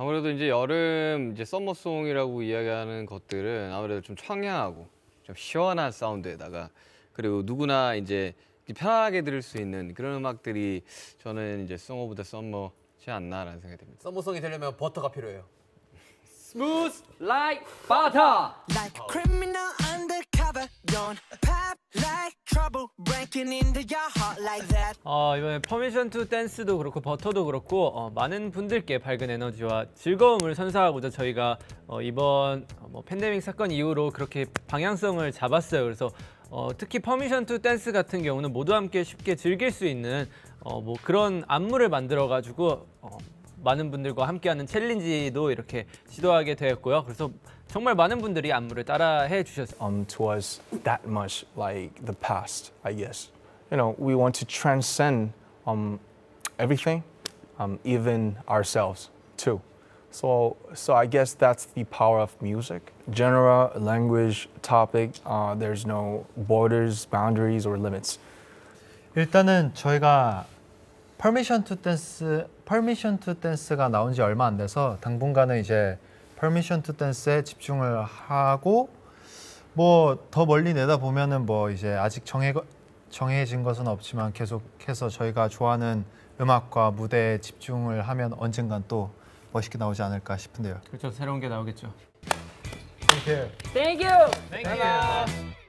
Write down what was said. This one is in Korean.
아무래도 이제 여름 이제 썸머송이라고 이야기하는 것들은 아무래도 좀 청량하고 좀 시원한 사운드에다가 그리고 누구나 이제 편하게 들을 수 있는 그런 음악들이 저는 이제 송어보다 썸머지 않나라는 생각이 듭니다. 썸머송이 되려면 버터가 필요해요. 스무스 라이크 버터. 어, 이번에 퍼미션 투 댄스도 그렇고 버터도 그렇고 어, 많은 분들께 밝은 에너지와 즐거움을 선사하고자 저희가 어, 이번 어, 뭐 팬데믹 사건 이후로 그렇게 방향성을 잡았어요. 그래서 어, 특히 퍼미션 투 댄스 같은 경우는 모두 함께 쉽게 즐길 수 있는 어, 뭐 그런 안무를 만들어가지고 어, 많은 분들과 함께하는 챌린지도 이렇게 지도하게 되었고요. 그래서 정말 많은 분들이 안무를 따라해 주셨어요. Um, towards that much like the past, I guess. You know, we want to transcend um, everything, um, even ourselves too. So, so I guess that's the power of music. Genre, language, topic, uh, there's no borders, boundaries, or limits. 일단은 저희가 Permission to Dance, Permission to Dance가 나온 지 얼마 안 돼서 당분간은 이제 Permission to Dance에 집중을 하고 뭐 더 멀리 내다 보면은 뭐 이제 아직 정해 정해진 것은 없지만 계속해서 저희가 좋아하는 음악과 무대에 집중을 하면 언젠간 또 멋있게 나오지 않을까 싶은데요. 그렇죠. 새로운 게 나오겠죠. Thank you. t h